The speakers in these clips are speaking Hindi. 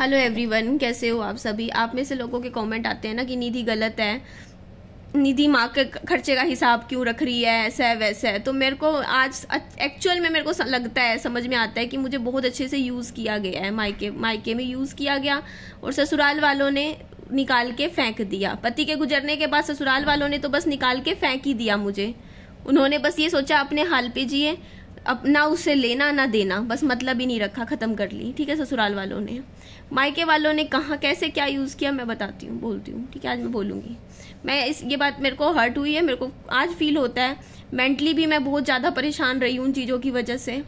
हेलो एवरीवन कैसे हो आप सभी आप में से लोगों के कमेंट आते हैं ना कि निधि गलत है निधि माँ के खर्चे का हिसाब क्यों रख रही है ऐसा है वैसा है तो मेरे को आज एक्चुअल में मेरे को लगता है समझ में आता है कि मुझे बहुत अच्छे से यूज़ किया गया है मायके मायके में यूज़ किया गया और ससुराल वालों ने निकाल के फेंक दिया पति के गुजरने के बाद ससुराल वालों ने तो बस निकाल के फेंक ही दिया मुझे उन्होंने बस ये सोचा अपने हाल पे जिए अपना उससे लेना ना देना बस मतलब ही नहीं रखा ख़त्म कर ली ठीक है ससुराल वालों ने मायके वालों ने कहा कैसे क्या यूज़ किया मैं बताती हूँ बोलती हूँ ठीक है आज मैं बोलूँगी मैं इस ये बात मेरे को हर्ट हुई है मेरे को आज फील होता है मेंटली भी मैं बहुत ज़्यादा परेशान रही हूँ उन चीज़ों की वजह से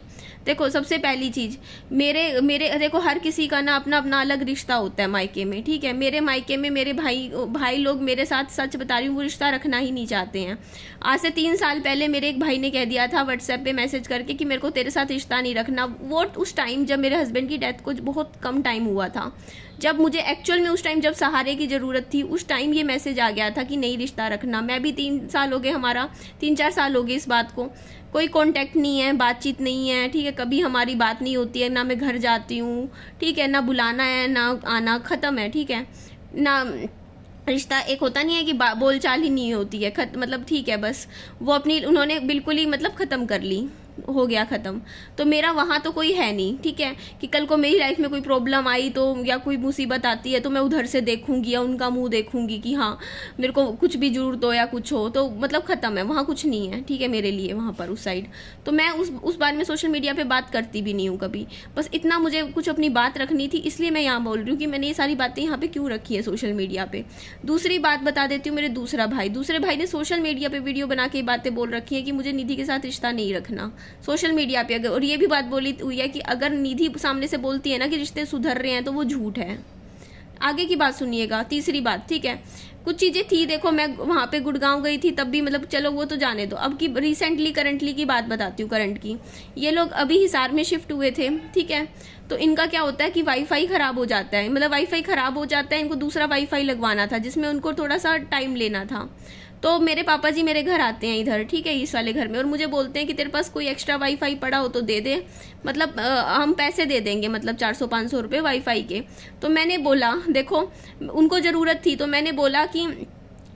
देखो सबसे पहली चीज़ मेरे मेरे देखो हर किसी का ना अपना अपना अलग रिश्ता होता है मायके में ठीक है मेरे मायके में मेरे भाई भाई लोग मेरे साथ सच बता रही हूँ वो रिश्ता रखना ही नहीं चाहते हैं आज से तीन साल पहले मेरे एक भाई ने कह दिया था व्हाट्सएप पे मैसेज करके कि मेरे को तेरे साथ रिश्ता नहीं रखना वो उस टाइम जब मेरे हस्बैंड की डेथ को बहुत कम टाइम हुआ था जब मुझे एक्चुअल में उस टाइम जब सहारे की ज़रूरत थी उस टाइम ये मैसेज आ गया था कि नहीं रिश्ता रखना मैं भी तीन साल हो गए हमारा तीन चार साल हो गए इस बात को कोई कांटेक्ट नहीं है बातचीत नहीं है ठीक है कभी हमारी बात नहीं होती है ना मैं घर जाती हूँ ठीक है ना बुलाना है ना आना ख़त्म है ठीक है ना रिश्ता एक होता नहीं है कि बोल चाल ही नहीं होती है खत मतलब ठीक है बस वो अपनी उन्होंने बिल्कुल ही मतलब ख़त्म कर ली हो गया ख़त्म तो मेरा वहाँ तो कोई है नहीं ठीक है कि कल को मेरी लाइफ में कोई प्रॉब्लम आई तो या कोई मुसीबत आती है तो मैं उधर से देखूंगी या उनका मुंह देखूंगी कि हाँ मेरे को कुछ भी जरूरत हो या कुछ हो तो मतलब ख़त्म है वहाँ कुछ नहीं है ठीक है मेरे लिए वहाँ पर उस साइड तो मैं उस उस बारे में सोशल मीडिया पर बात करती भी नहीं हूँ कभी बस इतना मुझे कुछ अपनी बात रखनी थी इसलिए मैं यहाँ बोल रही हूँ कि मैंने ये सारी बातें यहाँ पर क्यों रखी है सोशल मीडिया पर दूसरी बात बता देती हूँ मेरे दूसरा भाई दूसरे भाई ने सोशल मीडिया पर वीडियो बना के बातें बोल रखी है कि मुझे निधि के साथ रिश्ता नहीं रखना सोशल मीडिया पे अगर और ये भी बात बोली हुई है कि अगर निधि सामने से बोलती है ना कि रिश्ते सुधर रहे हैं तो वो झूठ है आगे की बात सुनिएगा तीसरी बात ठीक है कुछ चीज़ें थी देखो मैं वहाँ पे गुड़गांव गई थी तब भी मतलब चलो वो तो जाने दो अब की रिसेंटली करंटली की बात बताती हूँ करंट की ये लोग अभी हिसार में शिफ्ट हुए थे ठीक है तो इनका क्या होता है कि वाईफाई ख़राब हो जाता है मतलब वाईफाई ख़राब हो जाता है इनको दूसरा वाईफाई लगवाना था जिसमें उनको थोड़ा सा टाइम लेना था तो मेरे पापा जी मेरे घर आते हैं इधर ठीक है इस वाले घर में और मुझे बोलते हैं कि तेरे पास कोई एक्स्ट्रा वाईफाई पड़ा हो तो दे दे मतलब आ, हम पैसे दे देंगे मतलब चार सौ पाँच सौ रुपये वाईफाई के तो मैंने बोला देखो उनको ज़रूरत थी तो मैंने बोला कि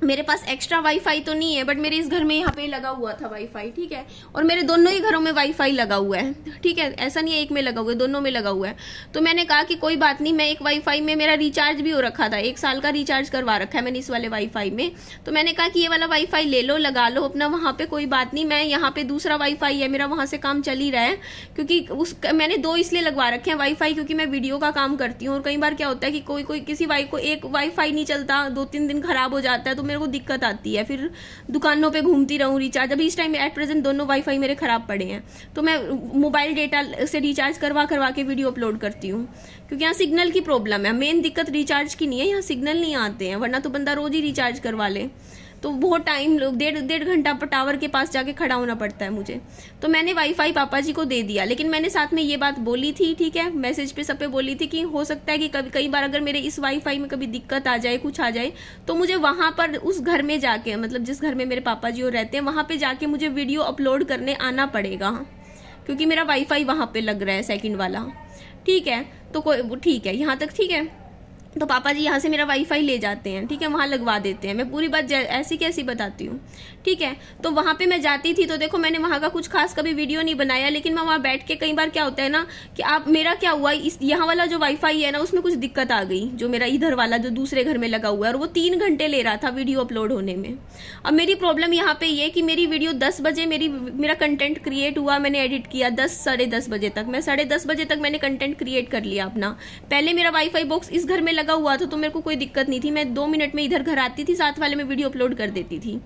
मेरे पास एक्स्ट्रा वाईफाई तो नहीं है बट मेरे इस घर में यहाँ पे लगा हुआ था वाईफाई ठीक है और मेरे दोनों ही घरों में वाईफाई लगा हुआ है ठीक है ऐसा नहीं है एक में लगा हुआ है दोनों में लगा हुआ है तो मैंने कहा कि कोई बात नहीं मैं एक वाईफाई में मेरा रिचार्ज भी हो रखा था एक साल का रिचार्ज करवा रखा है मैंने इस वाले वाईफाई में तो मैंने कहा कि ये वाला वाईफाई ले लो लगा लो अपना वहाँ पर कोई बात नहीं मैं यहाँ पे दूसरा वाईफाई है मेरा वहाँ से काम चल ही रहा है क्योंकि उस मैंने दो इसलिए लगवा रखे हैं वाईफाई क्योंकि मैं वीडियो का काम करती हूँ और कई बार क्या होता है कि कोई कोई किसी वाई को एक वाईफाई नहीं चलता दो तीन दिन खराब हो जाता है तो मैं मेरे को दिक्कत आती है फिर दुकानों पे घूमती रहूँ रिचार्ज अभी इस टाइम एट प्रेजेंट दोनों वाईफाई मेरे खराब पड़े हैं तो मैं मोबाइल डेटा से रिचार्ज करवा करवा के वीडियो अपलोड करती हूँ क्योंकि यहाँ सिग्नल की प्रॉब्लम है मेन दिक्कत रिचार्ज की नहीं है यहाँ सिग्नल नहीं आते हैं वरना तो बंदा रोज ही रिचार्ज करवा ले तो बहुत टाइम डेढ़ डेढ़ घंटा टावर के पास जाके खड़ा होना पड़ता है मुझे तो मैंने वाईफाई पापा जी को दे दिया लेकिन मैंने साथ में ये बात बोली थी ठीक है मैसेज पे सब पे बोली थी कि हो सकता है कि कभी कई बार अगर मेरे इस वाईफाई में कभी दिक्कत आ जाए कुछ आ जाए तो मुझे वहाँ पर उस घर में जाके मतलब जिस घर में मेरे पापा जी और रहते हैं वहाँ पर जाके मुझे वीडियो अपलोड करने आना पड़ेगा क्योंकि मेरा वाईफाई वहां पर लग रहा है सेकेंड वाला ठीक है तो कोई ठीक है यहाँ तक ठीक है तो पापा जी यहाँ से मेरा वाईफाई ले जाते हैं ठीक है वहाँ लगवा देते हैं मैं पूरी बात ऐसी कैसी बताती हूँ ठीक है तो वहां पे मैं जाती थी तो देखो मैंने वहां का कुछ खास कभी वीडियो नहीं बनाया लेकिन मैं वहां बैठ के कई बार क्या होता है ना कि आप मेरा क्या हुआ इस यहाँ वाला जो वाईफाई है ना उसमें कुछ दिक्कत आ गई जो मेरा इधर वाला जो दूसरे घर में लगा हुआ है और वो तीन घंटे ले रहा था वीडियो अपलोड होने में अब मेरी प्रॉब्लम यहाँ पे ये कि मेरी वीडियो दस बजे मेरी मेरा कंटेंट क्रिएट हुआ मैंने एडिट किया दस साढ़े दस बजे तक मैं साढ़े दस बजे तक मैंने कंटेंट क्रिएट कर लिया अपना पहले मेरा वाईफाई बॉक्स इस घर में लगा हुआ था तो मेरे को कोई दिक्कत नहीं थी मैं दो मिनट में इधर घर आती थी साथ वाले में वीडियो अपलोड कर देती थी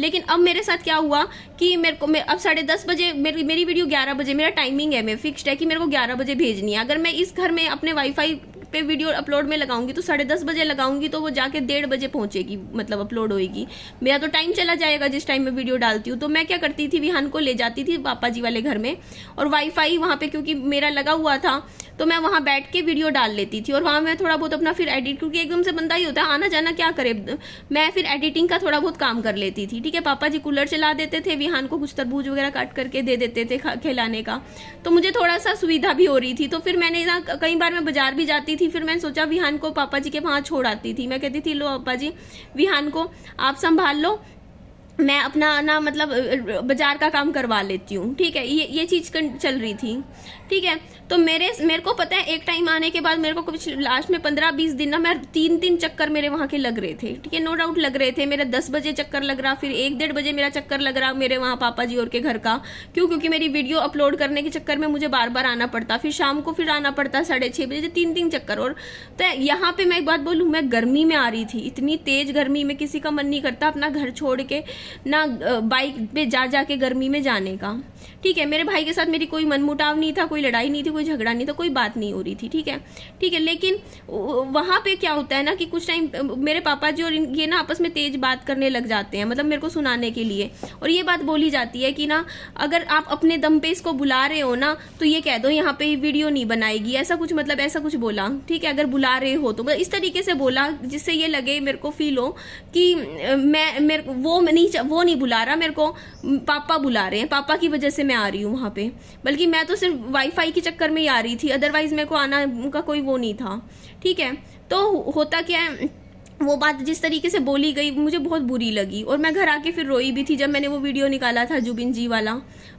लेकिन अब मेरे साथ क्या हुआ कि मेरे को मेरे, अब साढ़े दस बजे मेरी मेरी वीडियो ग्यारह बजे मेरा टाइमिंग है मैं फिक्स्ड है कि मेरे को ग्यारह बजे भेजनी है अगर मैं इस घर में अपने वाईफाई पे वीडियो अपलोड में लगाऊंगी तो साढ़े दस बजे लगाऊंगी तो वो जाके डेढ़ बजे पहुंचेगी मतलब अपलोड होएगी मेरा तो टाइम चला जाएगा जिस टाइम मैं वीडियो डालती हूँ तो मैं क्या करती थी विहान को ले जाती थी पापा जी वाले घर में और वाईफाई वहाँ पे क्योंकि मेरा लगा हुआ था तो मैं वहाँ बैठ के वीडियो डाल लेती थी और वहाँ मैं थोड़ा बहुत अपना फिर एडिट क्योंकि एकदम से बंदा ही होता है आना जाना क्या करे मैं फिर एडिटिंग का थोड़ा बहुत काम कर लेती थी ठीक है पापा जी कूलर चला देते थे विहान को कुछ तरबूज वगैरह काट करके दे देते थे खिलाने का तो मुझे थोड़ा सा सुविधा भी हो रही थी तो फिर मैंने कई बार मैं बाजार भी जाती थी थी फिर मैंने सोचा विहान को पापा जी के वहाँ छोड़ आती थी मैं कहती थी लो पापा जी विहान को आप संभाल लो मैं अपना ना मतलब बाजार का काम करवा लेती हूँ ठीक है ये ये चीज़ चल रही थी ठीक है तो मेरे मेरे को पता है एक टाइम आने के बाद मेरे को कुछ लास्ट में पंद्रह बीस दिन ना मैं तीन तीन चक्कर मेरे वहाँ के लग रहे थे ठीक है नो डाउट लग रहे थे मेरा दस बजे चक्कर लग रहा फिर एक डेढ़ बजे मेरा चक्कर लग रहा मेरे वहाँ पापा जी और के घर का क्यों क्योंकि मेरी वीडियो अपलोड करने के चक्कर में मुझे बार बार आना पड़ता फिर शाम को फिर आना पड़ता साढ़े छह बजे तीन तीन चक्कर और तो यहाँ पे मैं एक बात बोलूँ मैं गर्मी में आ रही थी इतनी तेज गर्मी में किसी का मन नहीं करता अपना घर छोड़ के ना बाइक पे जा जा के गर्मी में जाने का ठीक है मेरे भाई के साथ मेरी कोई मनमुटाव नहीं था कोई लड़ाई नहीं थी कोई झगड़ा नहीं था कोई बात नहीं हो रही थी ठीक है ठीक है लेकिन वहां पे क्या होता है ना कि कुछ टाइम मेरे पापा जी और ये ना आपस में तेज बात करने लग जाते हैं मतलब मेरे को सुनाने के लिए और ये बात बोली जाती है कि ना अगर आप अपने दम पे इसको बुला रहे हो ना तो ये कह दो यहाँ पे वीडियो नहीं बनाएगी ऐसा कुछ मतलब ऐसा कुछ बोला ठीक है अगर बुला रहे हो तो मतलब इस तरीके से बोला जिससे ये लगे मेरे को फील हो कि मैं मेरे वो नहीं वो नहीं बुला रहा मेरे को पापा बुला रहे हैं पापा की वजह से मैं आ रही हूँ वहाँ पे बल्कि मैं तो सिर्फ वाईफाई के चक्कर में ही आ रही थी अदरवाइज़ मेरे को आना का कोई वो नहीं था ठीक है तो होता क्या है वो बात जिस तरीके से बोली गई मुझे बहुत बुरी लगी और मैं घर आके फिर रोई भी थी जब मैंने वो वीडियो निकाला था जुबिन जी वाला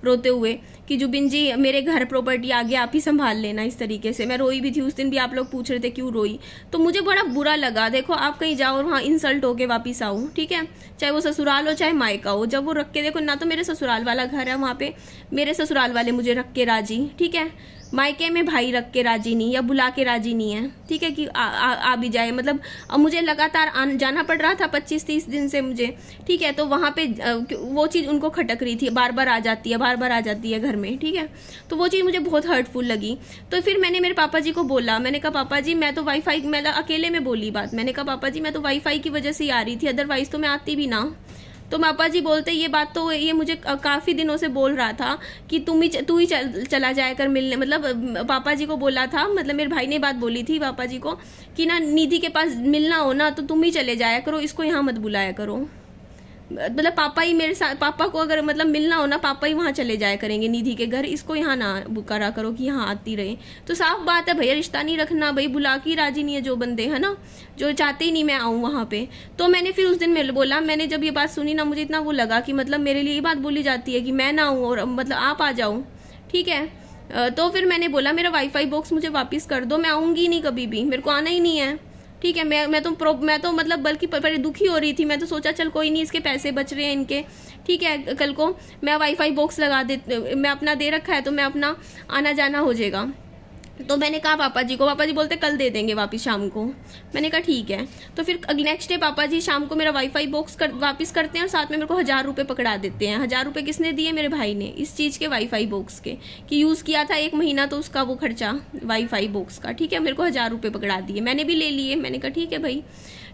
रोते हुए कि जुबिन जी मेरे घर प्रॉपर्टी आगे आप ही संभाल लेना इस तरीके से मैं रोई भी थी उस दिन भी आप लोग पूछ रहे थे क्यों रोई तो मुझे बड़ा बुरा लगा देखो आप कहीं जाओ और वहाँ इंसल्ट होके वापस आओ ठीक है चाहे वो ससुराल हो चाहे मायका हो जब वो रख के देखो ना तो मेरे ससुराल वाला घर है वहाँ पे मेरे ससुराल वाले मुझे रख के राजी ठीक है मायके में भाई रख के राजी नहीं या बुला के राजी नहीं है ठीक है कि आ, आ, आ भी जाए मतलब अब मुझे लगातार आन, जाना पड़ रहा था पच्चीस तीस दिन से मुझे ठीक है तो वहाँ पे वो चीज़ उनको खटक रही थी बार बार आ जाती है बार बार आ जाती है घर में ठीक है तो वो चीज़ मुझे बहुत हर्टफुल लगी तो फिर मैंने मेरे पापा जी को बोला मैंने कहा पापा जी मैं तो वाईफाई मैं अकेले में बोली बात मैंने कहा पापा जी मैं तो वाईफाई की वजह से ही आ रही थी अदरवाइज़ तो मैं आती भी ना तो पापा जी बोलते ये बात तो ये मुझे काफ़ी दिनों से बोल रहा था कि तुम ही तू ही चल, चला जाया कर मिलने मतलब पापा जी को बोला था मतलब मेरे भाई ने बात बोली थी पापा जी को कि ना निधि के पास मिलना हो ना तो तुम ही चले जाया करो इसको यहाँ मत बुलाया करो मतलब पापा ही मेरे साथ पापा को अगर मतलब मिलना हो ना पापा ही वहाँ चले जाया करेंगे निधि के घर इसको यहाँ ना करा करो कि यहाँ आती रहे तो साफ बात है भैया रिश्ता नहीं रखना भाई बुला के राजी नहीं है जो बंदे है ना जो चाहते ही नहीं मैं आऊँ वहाँ पे तो मैंने फिर उस दिन मेरे बोला मैंने जब ये बात सुनी ना मुझे इतना वो लगा कि मतलब मेरे लिए ये बात बोली जाती है कि मैं ना आऊँ और मतलब आप आ जाऊँ ठीक है तो फिर मैंने बोला मेरा वाईफाई बॉक्स मुझे वापस कर दो मैं आऊँगी नहीं कभी भी मेरे को आना ही नहीं है ठीक है मैं मैं तो प्रो मैं तो मतलब बल्कि पहले दुखी हो रही थी मैं तो सोचा चल कोई नहीं इसके पैसे बच रहे हैं इनके ठीक है कल को मैं वाईफाई बॉक्स लगा दे मैं अपना दे रखा है तो मैं अपना आना जाना हो जाएगा तो मैंने कहा पापा जी को पापा जी बोलते कल दे देंगे वापस शाम को मैंने कहा ठीक है तो फिर नेक्स्ट डे पापा जी शाम को मेरा वाईफाई बॉक्स कर वापस करते हैं और साथ में मेरे को हज़ार रुपये पकड़ा देते हैं हज़ार रुपये किसने दिए मेरे भाई ने इस चीज़ के वाईफाई बॉक्स के कि यूज़ किया था एक महीना तो उसका वो खर्चा वाईफाई बॉक्स का ठीक है मेरे को हज़ार रुपये पकड़ा दिए मैंने भी ले लिए मैंने कहा ठीक है भाई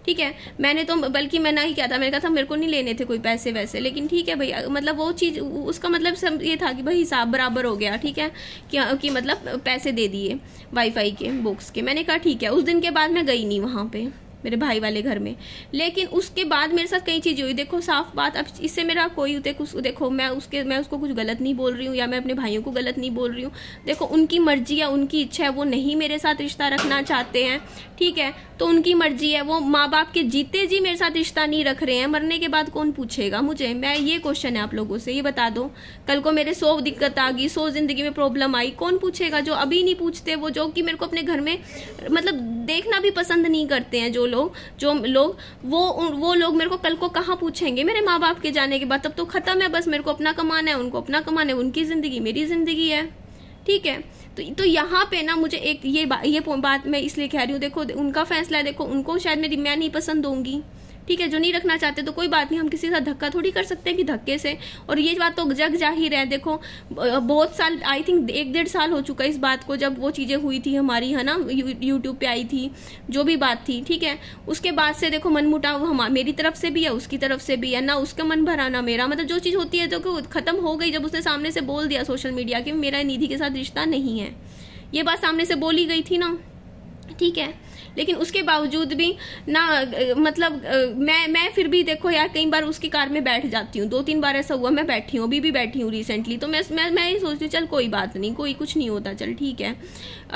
ठीक है मैंने तो बल्कि मैं ना ही क्या था मैंने कहा था मेरे को नहीं लेने थे कोई पैसे वैसे लेकिन ठीक है भैया मतलब वो चीज़ उसका मतलब सब ये था कि भाई हिसाब बराबर हो गया ठीक है कि, कि मतलब पैसे दे दिए वाईफाई के बुक्स के मैंने कहा ठीक है उस दिन के बाद मैं गई नहीं वहाँ पर मेरे भाई वाले घर में लेकिन उसके बाद मेरे साथ कई चीजें हुई देखो साफ बात अब इससे मेरा कोई देखो देखो मैं उसके मैं उसको कुछ गलत नहीं बोल रही हूँ या मैं अपने भाइयों को गलत नहीं बोल रही हूँ देखो उनकी मर्जी है उनकी इच्छा है वो नहीं मेरे साथ रिश्ता रखना चाहते हैं ठीक है तो उनकी मर्जी है वो माँ बाप के जीते जी मेरे साथ रिश्ता नहीं रख रहे हैं मरने के बाद कौन पूछेगा मुझे मैं ये क्वेश्चन है आप लोगों से ये बता दो कल को मेरे सौ दिक्कत आ गई सौ जिंदगी में प्रॉब्लम आई कौन पूछेगा जो अभी नहीं पूछते वो जो कि मेरे को अपने घर में मतलब देखना भी पसंद नहीं करते हैं जो लोग जो लोग वो वो लोग मेरे को कल को कहाँ पूछेंगे मेरे माँ बाप के जाने के बाद तब तो ख़त्म है बस मेरे को अपना कमाना है उनको अपना कमाना है उनकी ज़िंदगी मेरी ज़िंदगी है ठीक है तो तो यहाँ पे ना मुझे एक ये बा, ये बात मैं इसलिए कह रही हूँ देखो उनका फैसला है देखो उनको शायद मेरी मैं नहीं पसंद दूंगी ठीक है जो नहीं रखना चाहते तो कोई बात नहीं हम किसी साथ धक्का थोड़ी कर सकते हैं कि धक्के से और ये बात तो जग ही रहे देखो बहुत साल आई थिंक एक डेढ़ साल हो चुका है इस बात को जब वो चीज़ें हुई थी हमारी है ना यूट्यूब पे आई थी जो भी बात थी ठीक है उसके बाद से देखो मनमुटाव हम मेरी तरफ से भी है उसकी तरफ से भी है ना उसका मन भरा ना मेरा मतलब जो चीज़ होती है तो खत्म हो गई जब उसने सामने से बोल दिया सोशल मीडिया कि मेरा निधि के साथ रिश्ता नहीं है ये बात सामने से बोली गई थी ना ठीक है लेकिन उसके बावजूद भी ना मतलब मैं मैं फिर भी देखो यार कई बार उसकी कार में बैठ जाती हूँ दो तीन बार ऐसा हुआ मैं बैठी हूँ अभी भी बैठी हूँ रिसेंटली तो मैं मैं मैं ये सोचती हूँ चल कोई बात नहीं कोई कुछ नहीं होता चल ठीक है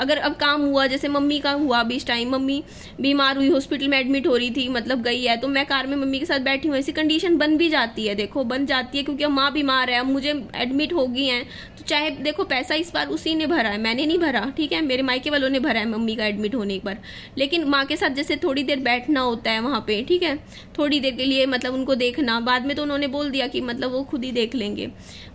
अगर अब काम हुआ जैसे मम्मी का हुआ अभी इस टाइम मम्मी बीमार हुई हॉस्पिटल में एडमिट हो रही थी मतलब गई है तो मैं कार में मम्मी के साथ बैठी हूँ ऐसी कंडीशन बन भी जाती है देखो बन जाती है क्योंकि अब माँ बीमार है अब मुझे एडमिट हो गई हैं तो चाहे देखो पैसा इस बार उसी ने भरा है मैंने नहीं भरा ठीक है मेरे मायके वालों ने भरा है मम्मी का एडमिट होने पर लेकिन लेकिन माँ के साथ जैसे थोड़ी देर बैठना होता है वहाँ पे ठीक है थोड़ी देर के लिए मतलब उनको देखना बाद में तो उन्होंने बोल दिया कि मतलब वो खुद ही देख लेंगे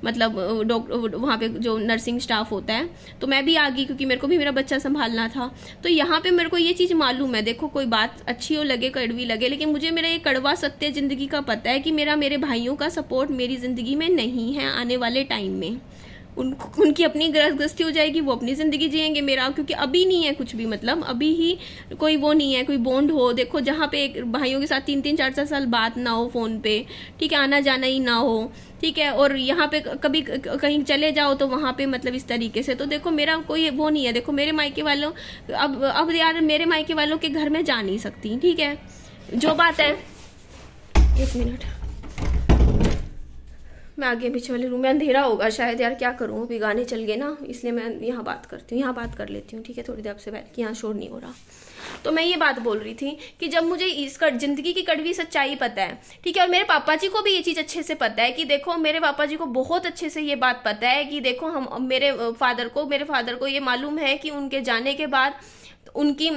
मतलब डॉक्टर वहाँ पे जो नर्सिंग स्टाफ होता है तो मैं भी आ गई क्योंकि मेरे को भी मेरा बच्चा संभालना था तो यहाँ पे मेरे को ये चीज़ मालूम है देखो कोई बात अच्छी हो लगे कड़वी लगे लेकिन मुझे मेरा ये कड़वा सत्य ज़िंदगी का पता है कि मेरा मेरे भाइयों का सपोर्ट मेरी ज़िंदगी में नहीं है आने वाले टाइम में उन उनकी अपनी ग्रस्तगस्ती हो जाएगी वो अपनी ज़िंदगी जिएंगे मेरा क्योंकि अभी नहीं है कुछ भी मतलब अभी ही कोई वो नहीं है कोई बॉन्ड हो देखो जहाँ पे एक भाइयों के साथ तीन तीन चार चार साल बात ना हो फ़ोन पे ठीक है आना जाना ही ना हो ठीक है और यहाँ पे कभी कहीं चले जाओ तो वहाँ पे मतलब इस तरीके से तो देखो मेरा कोई वो नहीं है देखो मेरे मायके वालों अब अब यार मेरे मायके वालों के घर में जा नहीं सकती ठीक है जो बात है एक मिनट मैं आगे पीछे वाले रूम में अंधेरा होगा शायद यार क्या करूँ अभी गाने चल गए ना इसलिए मैं यहाँ बात करती हूँ यहाँ बात कर लेती हूँ ठीक है थोड़ी देर आपसे बैठ के यहाँ शोर नहीं हो रहा तो मैं ये बात बोल रही थी कि जब मुझे इस जिंदगी की कड़वी सच्चाई पता है ठीक है और मेरे पापा जी को भी ये चीज़ अच्छे से पता है कि देखो मेरे पापा जी को बहुत अच्छे से ये बात पता है कि देखो हम मेरे फादर को मेरे फादर को ये मालूम है कि उनके जाने के बाद उनकी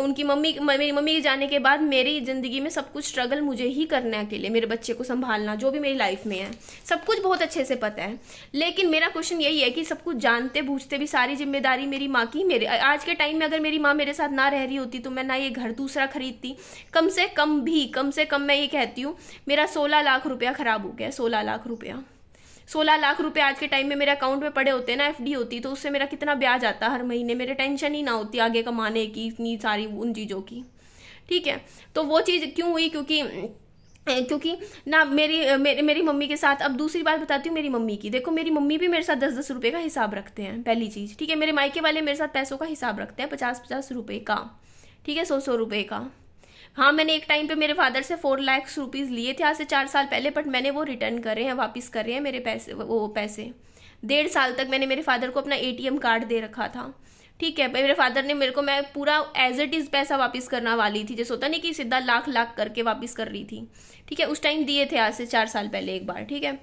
उनकी मम्मी मेरी मम्मी के जाने के बाद मेरी ज़िंदगी में सब कुछ स्ट्रगल मुझे ही करना के लिए मेरे बच्चे को संभालना जो भी मेरी लाइफ में है सब कुछ बहुत अच्छे से पता है लेकिन मेरा क्वेश्चन यही है कि सब कुछ जानते बूझते भी सारी जिम्मेदारी मेरी माँ की मेरे आज के टाइम में अगर मेरी माँ मेरे साथ ना रह रही होती तो मैं ना ये घर दूसरा खरीदती कम से कम भी कम से कम मैं ये कहती हूँ मेरा सोलह लाख रुपया ख़राब हो गया सोलह लाख रुपया सोलह लाख रुपए आज के टाइम में मेरे अकाउंट में पड़े होते हैं ना एफ होती तो उससे मेरा कितना ब्याज आता हर महीने मेरे टेंशन ही ना होती आगे कमाने की इतनी सारी उन चीज़ों की ठीक है तो वो चीज़ क्यों हुई क्योंकि क्योंकि ना मेरी मेरे मेरी मम्मी के साथ अब दूसरी बात बताती हूँ मेरी मम्मी की देखो मेरी मम्मी भी मेरे साथ दस दस रुपये का हिसाब रखते हैं पहली चीज़ ठीक है मेरे मायके वाले मेरे साथ पैसों का हिसाब रखते हैं पचास पचास रुपये का ठीक है सौ सौ रुपये का हाँ मैंने एक टाइम पे मेरे फादर से फोर लैक्स रुपीज़ लिए थे आज से चार साल पहले बट मैंने वो रिटर्न करे हैं वापस करे हैं मेरे पैसे वो पैसे डेढ़ साल तक मैंने मेरे फादर को अपना एटीएम कार्ड दे रखा था ठीक है मेरे फादर ने मेरे को मैं पूरा एज इट इज़ पैसा वापस करना वाली थी जैसे होता नहीं कि सीधा लाख लाख करके वापस कर रही थी ठीक है उस टाइम दिए थे आज से चार साल पहले एक बार ठीक है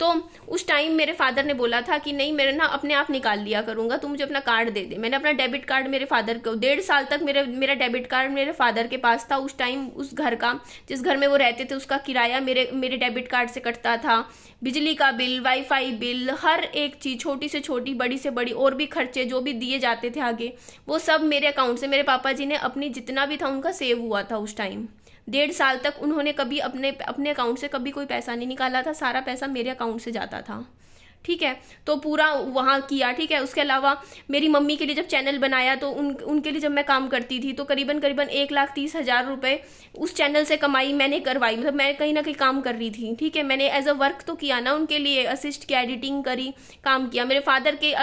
तो उस टाइम मेरे फादर ने बोला था कि नहीं मेरे ना अपने आप निकाल लिया करूँगा तू मुझे अपना कार्ड दे दे मैंने अपना डेबिट कार्ड मेरे फादर को डेढ़ साल तक मेरे मेरा डेबिट कार्ड मेरे फादर के पास था उस टाइम उस घर का जिस घर में वो रहते थे उसका किराया मेरे मेरे डेबिट कार्ड से कटता था बिजली का बिल वाईफाई बिल हर एक चीज़ छोटी से छोटी बड़ी से बड़ी और भी खर्चे जो भी दिए जाते थे आगे वो सब मेरे अकाउंट से मेरे पापा जी ने अपनी जितना भी था उनका सेव हुआ था उस टाइम डेढ़ साल तक उन्होंने कभी अपने अपने अकाउंट से कभी कोई पैसा नहीं निकाला था सारा पैसा मेरे अकाउंट से जाता था ठीक है तो पूरा वहाँ किया ठीक है उसके अलावा मेरी मम्मी के लिए जब चैनल बनाया तो उन उनके लिए जब मैं काम करती थी तो करीबन करीबन एक लाख तीस हज़ार रुपये उस चैनल से कमाई मैंने करवाई मतलब मैं कहीं ना कहीं काम कर रही थी ठीक है मैंने एज अ वर्क तो किया ना उनके लिए असिस्ट किया एडिटिंग करी काम किया मेरे फादर के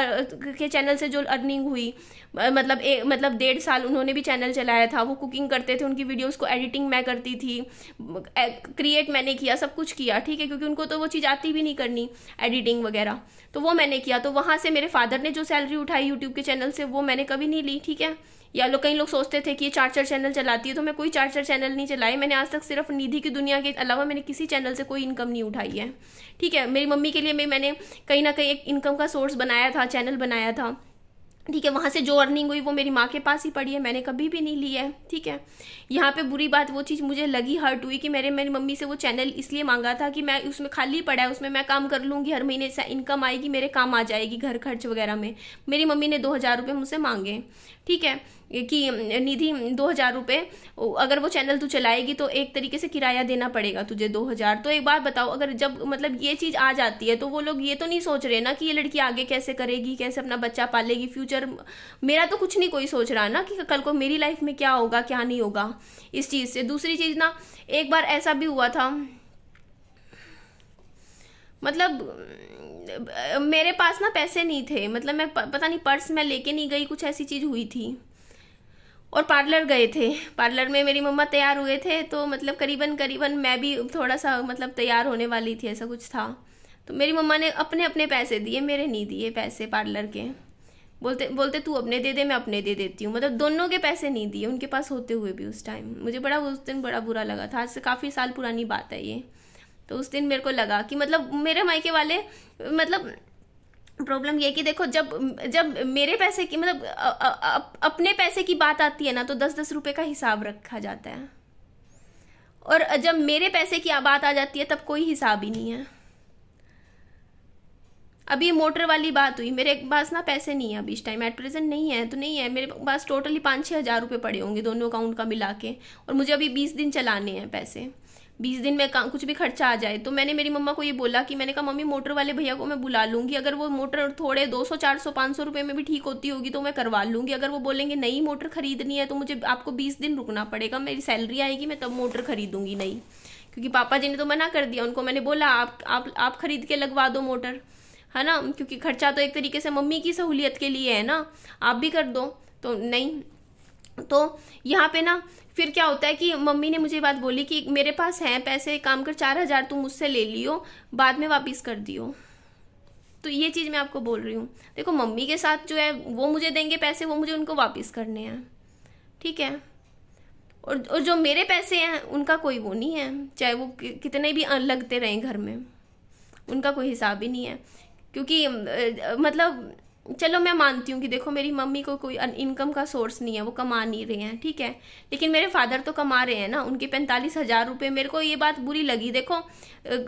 के चैनल से जो अर्निंग हुई मतलब ए, मतलब डेढ़ साल उन्होंने भी चैनल चलाया था वो कुकिंग करते थे उनकी वीडियोस को एडिटिंग मैं करती थी क्रिएट मैंने किया सब कुछ किया ठीक है क्योंकि उनको तो वो चीज़ आती भी नहीं करनी एडिटिंग वगैरह तो वो मैंने किया तो वहाँ से मेरे फादर ने जो सैलरी उठाई यूट्यूब के चैनल से वो मैंने कभी नहीं ली ठीक है या लोग कई लोग सोचते थे कि ये चार चार चैनल चलाती है तो मैं कोई चार चार चैनल नहीं चलाई मैंने आज तक सिर्फ निधि की दुनिया के अलावा मैंने किसी चैनल से कोई इनकम नहीं उठाई है ठीक है मेरी मम्मी के लिए मैं मैंने कहीं ना कहीं एक इनकम का सोर्स बनाया था चैनल बनाया था ठीक है वहाँ से जो अर्निंग हुई वो मेरी माँ के पास ही पड़ी है मैंने कभी भी नहीं ली है ठीक है यहाँ पे बुरी बात वो चीज़ मुझे लगी हर्ट हुई कि मेरे मेरी मम्मी से वो चैनल इसलिए मांगा था कि मैं उसमें खाली पड़ा है उसमें मैं काम कर लूँगी हर महीने से इनकम आएगी मेरे काम आ जाएगी घर खर्च वगैरह में मेरी मम्मी ने दो हज़ार रुपये मुझसे मांगे ठीक है कि निधि दो हज़ार रुपये अगर वो चैनल तू चलाएगी तो एक तरीके से किराया देना पड़ेगा तुझे दो हज़ार तो एक बार बताओ अगर जब मतलब ये चीज़ आ जाती है तो वो लोग ये तो नहीं सोच रहे ना कि ये लड़की आगे कैसे करेगी कैसे अपना बच्चा पालेगी फ्यूचर मेरा तो कुछ नहीं कोई सोच रहा ना कि कल को मेरी लाइफ में क्या होगा क्या नहीं होगा इस चीज़ से दूसरी चीज़ ना एक बार ऐसा भी हुआ था मतलब मेरे पास ना पैसे नहीं थे मतलब मैं पता नहीं पर्स मैं लेके नहीं गई कुछ ऐसी चीज़ हुई थी और पार्लर गए थे पार्लर में मेरी मम्मा तैयार हुए थे तो मतलब करीबन करीबन मैं भी थोड़ा सा मतलब तैयार होने वाली थी ऐसा कुछ था तो मेरी मम्मा ने अपने अपने पैसे दिए मेरे नहीं दिए पैसे पार्लर के बोलते बोलते तू अपने दे दे मैं अपने दे देती हूँ मतलब दोनों के पैसे नहीं दिए उनके पास होते हुए भी उस टाइम मुझे बड़ा उस दिन बड़ा बुरा लगा था आज से काफ़ी साल पुरानी बात है ये तो उस दिन मेरे को लगा कि मतलब मेरे मायके वाले मतलब प्रॉब्लम ये कि देखो जब जब मेरे पैसे की मतलब अ, अ, अ, अपने पैसे की बात आती है ना तो दस दस रुपये का हिसाब रखा जाता है और जब मेरे पैसे की बात आ जाती है तब कोई हिसाब ही नहीं है अभी मोटर वाली बात हुई मेरे पास ना पैसे नहीं है अभी इस टाइम एट प्रेजेंट नहीं है तो नहीं है मेरे पास टोटली पाँच छः हज़ार रुपये पड़े होंगे दोनों अकाउंट का मिला के और मुझे अभी बीस दिन चलाने हैं पैसे बीस दिन में काम कुछ भी खर्चा आ जाए तो मैंने मेरी मम्मा को ये बोला कि मैंने कहा मम्मी मोटर वाले भैया को मैं बुला लूँगी अगर वो मोटर थोड़े दो सौ चार सौ पाँच सौ रुपये में भी ठीक होती होगी तो मैं करवा लूँगी अगर वो बोलेंगे नई मोटर खरीदनी है तो मुझे आपको बीस दिन रुकना पड़ेगा मेरी सैलरी आएगी मैं तब मोटर खरीदूँगी नहीं क्योंकि पापा जी ने तो मना कर दिया उनको मैंने बोला आप आप आप खरीद के लगवा दो मोटर है ना क्योंकि खर्चा तो एक तरीके से मम्मी की सहूलियत के लिए है ना आप भी कर दो तो नहीं तो यहाँ पे ना फिर क्या होता है कि मम्मी ने मुझे बात बोली कि मेरे पास हैं पैसे काम कर चार हज़ार तुम मुझसे ले लियो बाद में वापस कर दियो तो ये चीज़ मैं आपको बोल रही हूँ देखो मम्मी के साथ जो है वो मुझे देंगे पैसे वो मुझे उनको वापस करने हैं ठीक है और और जो मेरे पैसे हैं उनका कोई वो नहीं है चाहे वो कितने भी लगते रहें घर में उनका कोई हिसाब ही नहीं है क्योंकि मतलब चलो मैं मानती हूँ कि देखो मेरी मम्मी को कोई इनकम का सोर्स नहीं है वो कमा नहीं रहे हैं ठीक है लेकिन मेरे फादर तो कमा रहे हैं ना उनके पैंतालीस हजार रुपये मेरे को ये बात बुरी लगी देखो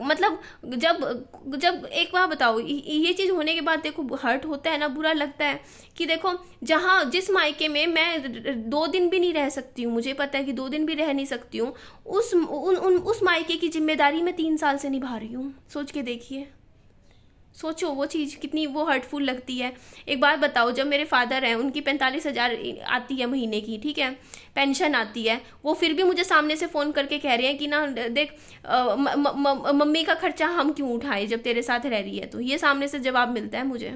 मतलब जब जब एक बार बताओ ये चीज़ होने के बाद देखो हर्ट होता है ना बुरा लगता है कि देखो जहाँ जिस मायके में मैं दो दिन भी नहीं रह सकती हूँ मुझे पता है कि दो दिन भी रह नहीं सकती हूँ उस उन, उन उस मायके की जिम्मेदारी मैं तीन साल से निभा रही हूँ सोच के देखिए सोचो वो चीज़ कितनी वो हर्टफुल लगती है एक बार बताओ जब मेरे फादर हैं उनकी पैंतालीस हज़ार आती है महीने की ठीक है पेंशन आती है वो फिर भी मुझे सामने से फ़ोन करके कह रहे हैं कि ना देख मम्मी का खर्चा हम क्यों उठाएं जब तेरे साथ रह रही है तो ये सामने से जवाब मिलता है मुझे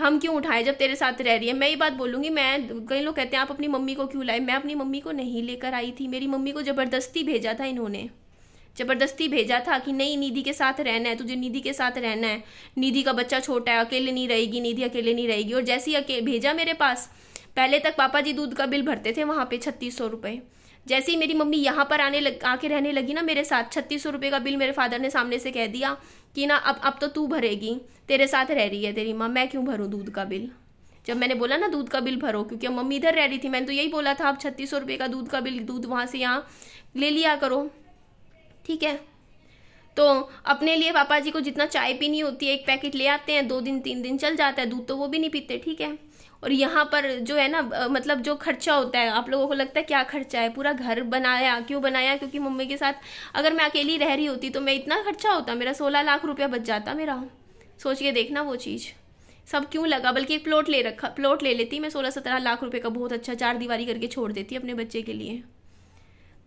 हम क्यों उठाएं जब तेरे साथ रह रही है मैं ये बात बोलूँगी मैं कई लोग कहते हैं आप अपनी मम्मी को क्यों लाए मैं अपनी मम्मी को नहीं लेकर आई थी मेरी मम्मी को ज़बरदस्ती भेजा था इन्होंने ज़बरदस्ती भेजा था कि नहीं निधि के साथ रहना है तुझे निधि के साथ रहना है निधि का बच्चा छोटा है अकेले नहीं रहेगी निधि अकेले नहीं रहेगी और जैसे ही भेजा मेरे पास पहले तक पापा जी दूध का बिल भरते थे वहाँ पे छत्तीस सौ रुपये जैसे ही मेरी मम्मी यहाँ पर आने लग आके रहने लगी ना मेरे साथ छत्तीस सौ रुपये का बिल मेरे फादर ने सामने से कह दिया कि ना अब अब तो तू भरेगी तेरे साथ रह रही है तेरी माँ मैं क्यों भरूँ दूध का बिल जब मैंने बोला ना दूध का बिल भरो क्योंकि मम्मी इधर रह रही थी मैंने तो यही बोला था अब छत्तीस सौ रुपये का दूध का बिल दूध वहाँ से यहाँ ले लिया करो ठीक है तो अपने लिए पापा जी को जितना चाय पीनी होती है एक पैकेट ले आते हैं दो दिन तीन दिन चल जाता है दूध तो वो भी नहीं पीते ठीक है और यहाँ पर जो है ना मतलब जो खर्चा होता है आप लोगों को लगता है क्या खर्चा है पूरा घर बनाया क्यों बनाया क्योंकि मम्मी के साथ अगर मैं अकेली रह रही होती तो मैं इतना खर्चा होता मेरा सोलह लाख रुपया बच जाता मेरा सोच के देखना वो चीज़ सब क्यों लगा बल्कि एक प्लॉट ले रखा प्लॉट ले लेती मैं सोलह सत्रह लाख रुपये का बहुत अच्छा चार दीवारी करके छोड़ देती अपने बच्चे के लिए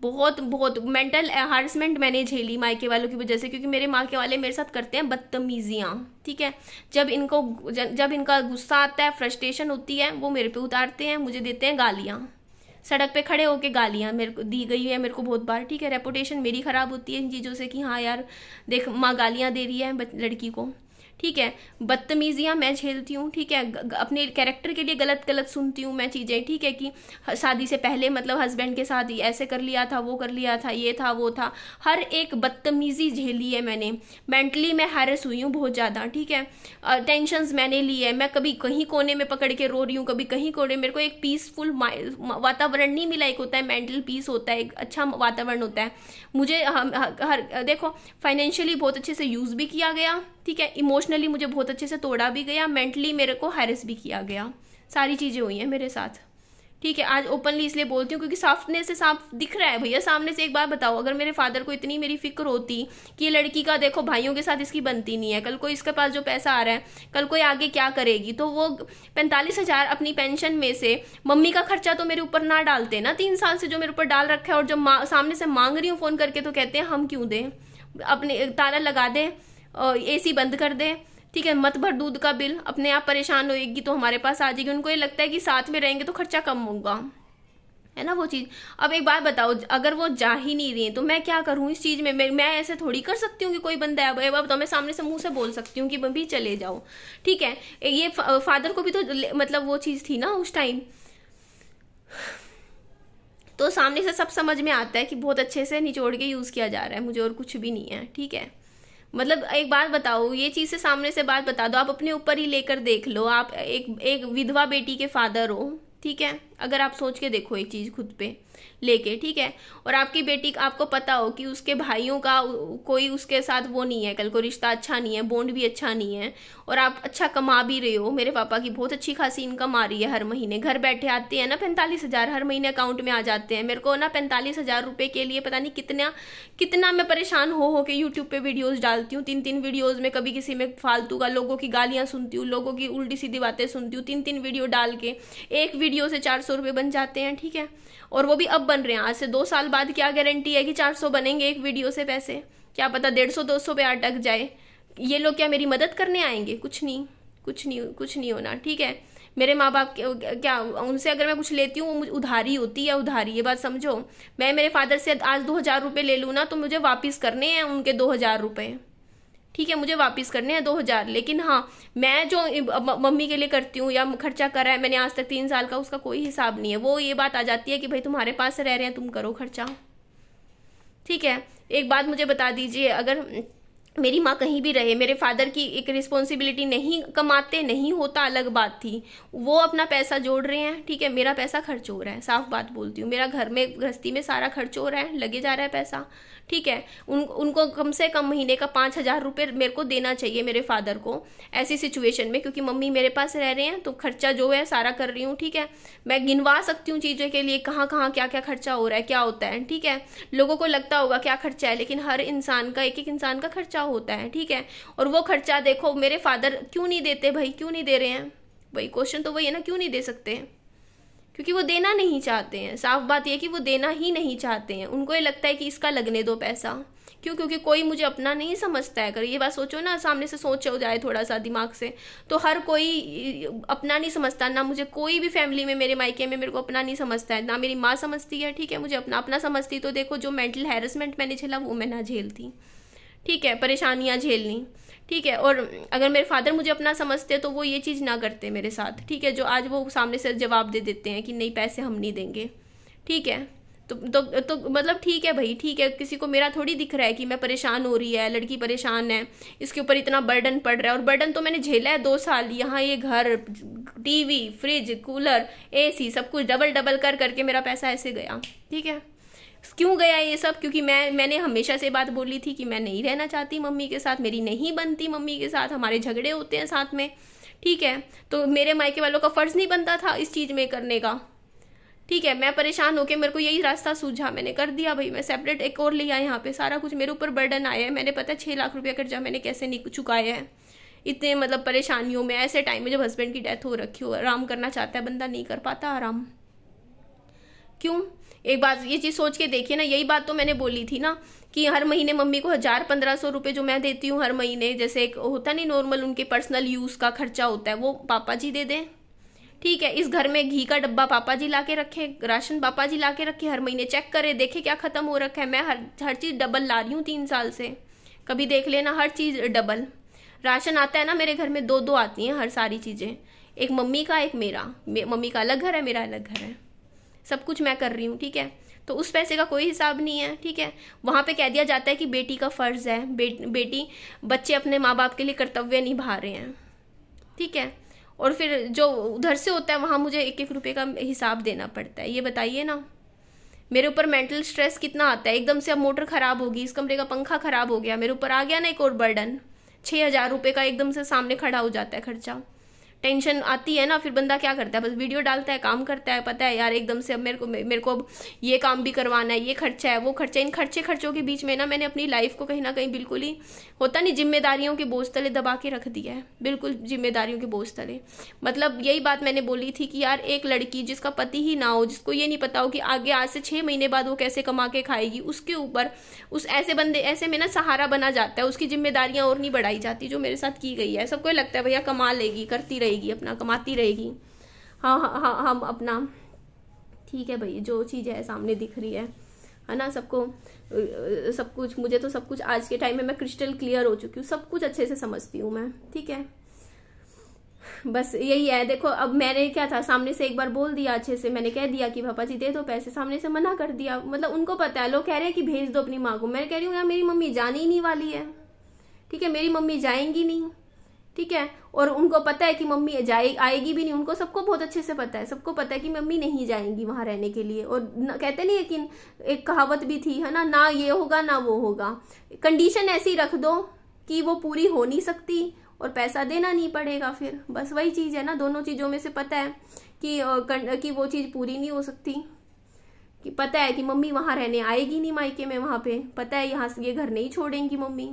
बहुत बहुत मेंटल हारसमेंट मैंने झेली मायके वालों की वजह से क्योंकि मेरे माँ के वाले मेरे साथ करते हैं बदतमीज़ियाँ ठीक है जब इनको जब इनका गुस्सा आता है फ्रस्ट्रेशन होती है वो मेरे पे उतारते हैं मुझे देते हैं गालियाँ सड़क पे खड़े होके गालियाँ मेरे को दी गई है मेरे को बहुत बार ठीक है रेपुटेशन मेरी ख़राब होती है इन चीज़ों से कि हाँ यार देख माँ गालियाँ दे रही है लड़की को ठीक है बदतमीजियाँ मैं झेलती हूँ ठीक है अपने कैरेक्टर के लिए गलत गलत सुनती हूँ मैं चीज़ें ठीक है कि शादी से पहले मतलब हस्बैंड के साथ ऐसे कर लिया था वो कर लिया था ये था वो था हर एक बदतमीज़ी झेली है मैंने मेंटली मैं हैरस हुई हूँ बहुत ज़्यादा ठीक है टेंशन मैंने ली है मैं कभी कहीं कोने में पकड़ के रो रही हूँ कभी कहीं कोने मेरे को एक पीसफुल वातावरण नहीं मिला एक होता है मेंटल पीस होता है एक अच्छा वातावरण होता है मुझे हर देखो फाइनेंशियली बहुत अच्छे से यूज़ भी किया गया ठीक है इमोशनली मुझे बहुत अच्छे से तोड़ा भी गया मेंटली मेरे को हैरेस भी किया गया सारी चीज़ें हुई हैं मेरे साथ ठीक है आज ओपनली इसलिए बोलती हूँ क्योंकि सामने से साफ दिख रहा है भैया सामने से एक बार बताओ अगर मेरे फादर को इतनी मेरी फिक्र होती कि ये लड़की का देखो भाइयों के साथ इसकी बनती नहीं है कल को इसके पास जो पैसा आ रहा है कल को ये आगे क्या करेगी तो वो पैंतालीस हज़ार अपनी पेंशन में से मम्मी का खर्चा तो मेरे ऊपर ना डालते ना तीन साल से जो मेरे ऊपर डाल रखा है और जब सामने से मांग रही हूँ फ़ोन करके तो कहते हैं हम क्यों दें अपने ताला लगा दें ए सी बंद कर दे ठीक है मत भर दूध का बिल अपने आप परेशान होएगी तो हमारे पास आ जाएगी उनको ये लगता है कि साथ में रहेंगे तो खर्चा कम होगा है ना वो चीज़ अब एक बात बताओ अगर वो जा ही नहीं रही है तो मैं क्या करूँ इस चीज़ में मैं, मैं ऐसे थोड़ी कर सकती हूँ कि कोई बंदा है अब बताओ तो मैं सामने से मुंह से बोल सकती हूँ कि भी चले जाओ ठीक है ये फादर को भी तो मतलब वो चीज़ थी ना उस टाइम तो सामने से सब समझ में आता है कि बहुत अच्छे से निचोड़ के यूज़ किया जा रहा है मुझे और कुछ भी नहीं है ठीक है मतलब एक बात बताओ ये चीज़ से सामने से बात बता दो आप अपने ऊपर ही लेकर देख लो आप एक एक विधवा बेटी के फादर हो ठीक है अगर आप सोच के देखो एक चीज़ खुद पे लेके ठीक है और आपकी बेटी आपको पता हो कि उसके भाइयों का कोई उसके साथ वो नहीं है कल को रिश्ता अच्छा नहीं है बॉन्ड भी अच्छा नहीं है और आप अच्छा कमा भी रहे हो मेरे पापा की बहुत अच्छी खासी इनकम आ रही है हर महीने घर बैठे आते हैं ना पैंतालीस हज़ार हर महीने अकाउंट में आ जाते हैं मेरे को ना पैंतालीस हज़ार रुपये के लिए पता नहीं कितना कितना मैं परेशान हो हो के यूट्यूब पर वीडियोज़ डालती हूँ तीन तीन वीडियोज़ में कभी किसी में फालतू का लोगों की गालियाँ सुनती हूँ लोगों की उल्टी सीधी बातें सुनती हूँ तीन तीन वीडियो डाल के एक वीडियो से चार सौ रुपये बन जाते हैं ठीक है और वो भी अब बन रहे हैं आज से दो साल बाद क्या गारंटी है कि चार सौ बनेंगे एक वीडियो से पैसे क्या पता डेढ़ सौ दो सौ पे अटक जाए ये लोग क्या मेरी मदद करने आएंगे कुछ नहीं कुछ नहीं कुछ नहीं होना ठीक है मेरे माँ बाप क्या उनसे अगर मैं कुछ लेती हूँ वो मुझे उधारी होती है उधारी ये बात समझो मैं मेरे फादर से आज दो हज़ार रुपये ले लूँ ना तो मुझे वापस करने हैं उनके दो हज़ार रुपये ठीक है मुझे वापस करने हैं दो हज़ार लेकिन हाँ मैं जो मम्मी के लिए करती हूँ या खर्चा करा है मैंने आज तक तीन साल का उसका कोई हिसाब नहीं है वो ये बात आ जाती है कि भाई तुम्हारे पास रह रहे हैं तुम करो खर्चा ठीक है एक बात मुझे बता दीजिए अगर मेरी माँ कहीं भी रहे मेरे फादर की एक रिस्पॉन्सिबिलिटी नहीं कमाते नहीं होता अलग बात थी वो अपना पैसा जोड़ रहे हैं ठीक है मेरा पैसा खर्च हो रहा है साफ बात बोलती हूँ मेरा घर में गृहस्थी में सारा खर्च हो रहा है लगे जा रहा है पैसा ठीक है उन उनको कम से कम महीने का पाँच हज़ार रुपये मेरे को देना चाहिए मेरे फादर को ऐसी सिचुएशन में क्योंकि मम्मी मेरे पास रह रहे हैं तो खर्चा जो है सारा कर रही हूँ ठीक है मैं गिनवा सकती हूँ चीज़ों के लिए कहाँ कहाँ क्या क्या खर्चा हो रहा है क्या होता है ठीक है लोगों को लगता होगा क्या खर्चा है लेकिन हर इंसान का एक एक इंसान का खर्चा होता है ठीक है और वो खर्चा देखो मेरे फादर क्यों नहीं देते भाई क्यों नहीं दे रहे हैं भाई क्वेश्चन तो वही है ना क्यों नहीं दे सकते हैं क्योंकि वो देना नहीं चाहते हैं साफ बात यह कि वो देना ही नहीं चाहते हैं उनको ये लगता है कि इसका लगने दो पैसा क्यों क्योंकि कोई मुझे अपना नहीं समझता है अगर ये बात सोचो ना सामने से सोच हो जाए थोड़ा सा दिमाग से तो हर कोई अपना नहीं समझता ना मुझे कोई भी फैमिली में मेरे मायके में मेरे को अपना नहीं समझता है ना मेरी माँ समझती है ठीक है मुझे अपना अपना समझती तो देखो जो मेंटल हैरेसमेंट मैंने झेला वो मैं ना झेलती ठीक है परेशानियाँ झेलनी ठीक है और अगर मेरे फादर मुझे अपना समझते तो वो ये चीज़ ना करते मेरे साथ ठीक है जो आज वो सामने से जवाब दे देते हैं कि नहीं पैसे हम नहीं देंगे ठीक है तो तो तो मतलब ठीक है भाई ठीक है किसी को मेरा थोड़ी दिख रहा है कि मैं परेशान हो रही है लड़की परेशान है इसके ऊपर इतना बर्डन पड़ रहा है और बर्डन तो मैंने झेला है दो साल यहाँ ये घर टीवी फ्रिज कूलर एसी सब कुछ डबल डबल कर करके मेरा पैसा ऐसे गया ठीक है क्यों गया ये सब क्योंकि मैं मैंने हमेशा से बात बोली थी कि मैं नहीं रहना चाहती मम्मी के साथ मेरी नहीं बनती मम्मी के साथ हमारे झगड़े होते हैं साथ में ठीक है तो मेरे मायके वालों का फ़र्ज़ नहीं बनता था इस चीज़ में करने का ठीक है मैं परेशान होकर मेरे को यही रास्ता सूझा मैंने कर दिया भाई मैं सेपरेट एक और लिया यहाँ पे सारा कुछ मेरे ऊपर बर्डन आया है मैंने पता है छः लाख रुपया कर्जा मैंने कैसे नहीं चुकाया है इतने मतलब परेशानियों में ऐसे टाइम में जब हस्बैंड की डेथ हो रखी हो आराम करना चाहता है बंदा नहीं कर पाता आराम क्यों एक बात ये चीज़ सोच के देखिए ना यही बात तो मैंने बोली थी ना कि हर महीने मम्मी को हजार पंद्रह सौ रुपये जो मैं देती हूँ हर महीने जैसे एक होता नहीं नॉर्मल उनके पर्सनल यूज़ का खर्चा होता है वो पापा जी दे दें ठीक है इस घर में घी का डब्बा पापा जी ला के रखे राशन पापा जी ला के रखे हर महीने चेक करें देखे क्या ख़त्म हो रखा है मैं हर हर चीज़ डबल ला रही हूँ तीन साल से कभी देख लेना हर चीज़ डबल राशन आता है ना मेरे घर में दो दो आती हैं हर सारी चीज़ें एक मम्मी का एक मेरा मम्मी का अलग घर है मेरा अलग घर है सब कुछ मैं कर रही हूँ ठीक है तो उस पैसे का कोई हिसाब नहीं है ठीक है वहाँ पे कह दिया जाता है कि बेटी का फ़र्ज़ है बे, बेटी बच्चे अपने माँ बाप के लिए कर्तव्य निभा रहे हैं ठीक है और फिर जो उधर से होता है वहाँ मुझे एक एक रुपये का हिसाब देना पड़ता है ये बताइए ना मेरे ऊपर मेंटल स्ट्रेस कितना आता है एकदम से अब मोटर ख़राब होगी इस कमरे का पंखा ख़राब हो गया मेरे ऊपर आ गया ना एक और बर्डन छः हज़ार रुपये का एकदम से सामने खड़ा हो जाता है खर्चा टेंशन आती है ना फिर बंदा क्या करता है बस वीडियो डालता है काम करता है पता है यार एकदम से अब मेरे को मेरे को अब ये काम भी करवाना है ये खर्चा है वो खर्चा इन खर्चे खर्चों के बीच में ना मैंने अपनी लाइफ को कहीं ना कहीं बिल्कुल ही होता नहीं जिम्मेदारियों के बोझ तले दबा के रख दिया है बिल्कुल जिम्मेदारियों के बोझ तले मतलब यही बात मैंने बोली थी कि यार एक लड़की जिसका पति ही ना हो जिसको ये नहीं पता हो कि आगे आज से छः महीने बाद वो कैसे कमा के खाएगी उसके ऊपर उस ऐसे बंदे ऐसे में ना सहारा बना जाता है उसकी जिम्मेदारियां और नहीं बढ़ाई जाती जो मेरे साथ की गई है सबको लगता है भैया कमा लेगी करती रहे रहेगी अपना कमाती रहेगी हाँ हाँ हाँ हम अपना ठीक है भाई जो चीज़ है सामने दिख रही है है ना सबको सब कुछ मुझे तो सब कुछ आज के टाइम में मैं क्रिस्टल क्लियर हो चुकी हूँ सब कुछ अच्छे से समझती हूँ मैं ठीक है बस यही है देखो अब मैंने क्या था सामने से एक बार बोल दिया अच्छे से मैंने कह दिया कि पापा जी दे दो पैसे सामने से मना कर दिया मतलब उनको पता है लोग कह रहे हैं कि भेज दो अपनी माँ को मैं कह रही हूँ यार मेरी मम्मी जानी ही नहीं वाली है ठीक है मेरी मम्मी जाएंगी नहीं ठीक है और उनको पता है कि मम्मी जाए आएगी भी नहीं उनको सबको बहुत अच्छे से पता है सबको पता है कि मम्मी नहीं जाएंगी वहाँ रहने के लिए और न, कहते नहीं लेकिन एक कहावत भी थी है ना ना ये होगा ना वो होगा कंडीशन ऐसी रख दो कि वो पूरी हो नहीं सकती और पैसा देना नहीं पड़ेगा फिर बस वही चीज़ है ना दोनों चीज़ों में से पता है कि कि वो चीज़ पूरी नहीं हो सकती कि पता है कि मम्मी वहाँ रहने आएगी नहीं मायके में वहाँ पे पता है यहाँ से ये घर नहीं छोड़ेंगी मम्मी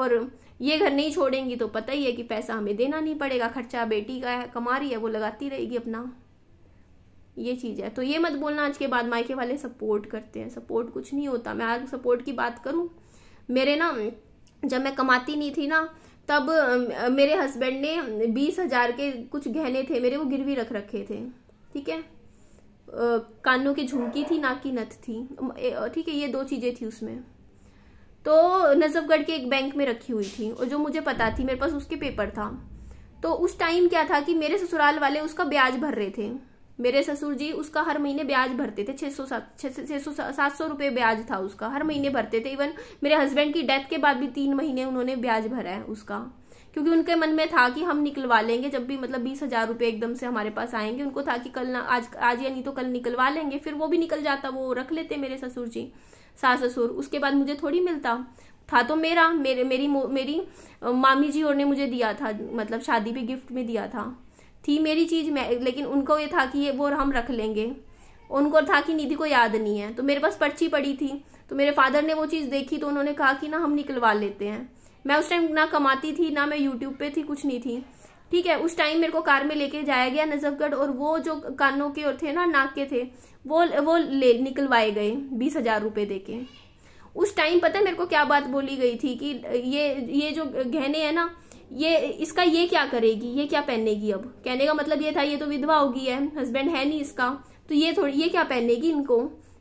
और ये घर नहीं छोड़ेंगी तो पता ही है कि पैसा हमें देना नहीं पड़ेगा खर्चा बेटी का है कमा रही है वो लगाती रहेगी अपना ये चीज़ है तो ये मत बोलना आज के बाद मायके वाले सपोर्ट करते हैं सपोर्ट कुछ नहीं होता मैं आज सपोर्ट की बात करूँ मेरे ना जब मैं कमाती नहीं थी ना तब मेरे हस्बैंड ने बीस हजार के कुछ गहने थे मेरे वो गिरवी रख रखे थे ठीक है कानों की झुमकी थी नाक की नथ थी ठीक है ये दो चीज़ें थी उसमें तो नजफगढ़ के एक बैंक में रखी हुई थी और जो मुझे पता थी मेरे पास उसके पेपर था तो उस टाइम क्या था कि मेरे ससुराल वाले उसका ब्याज भर रहे थे मेरे ससुर जी उसका हर महीने ब्याज भरते थे छः सौ सात छः सौ सात सौ रुपये ब्याज था उसका हर महीने भरते थे इवन मेरे हस्बैंड की डेथ के बाद भी तीन महीने उन्होंने ब्याज भरा है उसका क्योंकि उनके मन में था कि हम निकलवा लेंगे जब भी मतलब बीस हजार रुपये एकदम से हमारे पास आएंगे उनको था कि कल ना आज आज या नहीं तो कल निकलवा लेंगे फिर वो भी निकल जाता वो रख लेते मेरे ससुर जी सास ससुर उसके बाद मुझे थोड़ी मिलता था तो मेरा मेरे मेरी मेरी मामी जी और ने मुझे दिया था मतलब शादी पे गिफ्ट में दिया था थी मेरी चीज़ मैं लेकिन उनको ये था कि ये वो हम रख लेंगे उनको था कि निधि को याद नहीं है तो मेरे पास पर्ची पड़ी थी तो मेरे फादर ने वो चीज़ देखी तो उन्होंने कहा कि ना हम निकलवा लेते हैं मैं उस टाइम ना कमाती थी ना मैं यूट्यूब पे थी कुछ नहीं थी ठीक है उस टाइम मेरे को कार में लेके जाया गया नजफगढ़ और वो जो कानों के और थे ना नाक के थे वो वो ले निकलवाए गए बीस हजार रुपये दे के उस टाइम पता है मेरे को क्या बात बोली गई थी कि ये ये जो गहने हैं ना ये इसका ये क्या करेगी ये क्या पहनेगी अब कहने का मतलब ये था ये तो विधवा होगी है हस्बैंड है नहीं इसका तो ये थोड़ी ये क्या पहनेगी इनको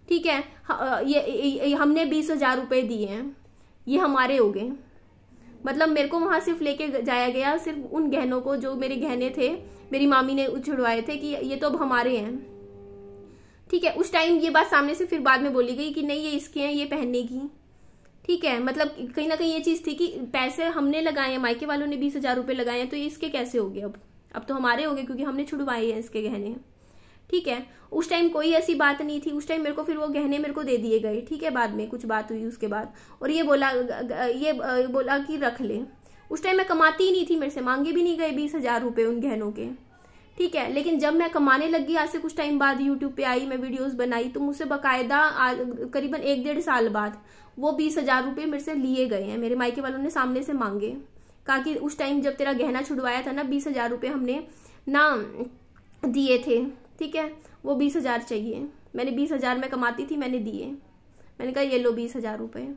ठीक है ये, ये हमने बीस हजार रुपये दिए हैं ये हमारे हो गए मतलब मेरे को वहाँ सिर्फ लेके जाया गया सिर्फ उन गहनों को जो मेरे गहने थे मेरी मामी ने उछड़वाए थे कि ये तो अब हमारे हैं ठीक है उस टाइम ये बात सामने से फिर बाद में बोली गई कि नहीं ये इसके हैं ये पहनने की ठीक है मतलब कहीं ना कहीं ये चीज थी कि पैसे हमने लगाए हैं मायके वालों ने बीस हजार रुपये लगाए हैं तो ये इसके कैसे हो गए अब अब तो हमारे हो गए क्योंकि हमने छुड़वाए हैं इसके गहने ठीक है उस टाइम कोई ऐसी बात नहीं थी उस टाइम मेरे को फिर वो गहने मेरे को दे दिए गए ठीक है बाद में कुछ बात हुई उसके बाद और ये बोला ये बोला कि रख ले उस टाइम मैं कमाती ही नहीं थी मेरे से मांगे भी नहीं गए बीस हजार रुपये उन गहनों के ठीक है लेकिन जब मैं कमाने लगी आज से कुछ टाइम बाद यूट्यूब पे आई मैं वीडियोस बनाई तो मुझसे बकायदा करीबन एक डेढ़ साल बाद वो बीस हजार रुपये मेरे से लिए गए हैं मेरे मायके वालों ने सामने से मांगे कहा कि उस टाइम जब तेरा गहना छुड़वाया था ना बीस हजार रुपये हमने ना दिए थे ठीक है वो बीस हजार चाहिए मैंने बीस हजार में कमाती थी मैंने दिए मैंने कहा ये लो बीस हजार रुपये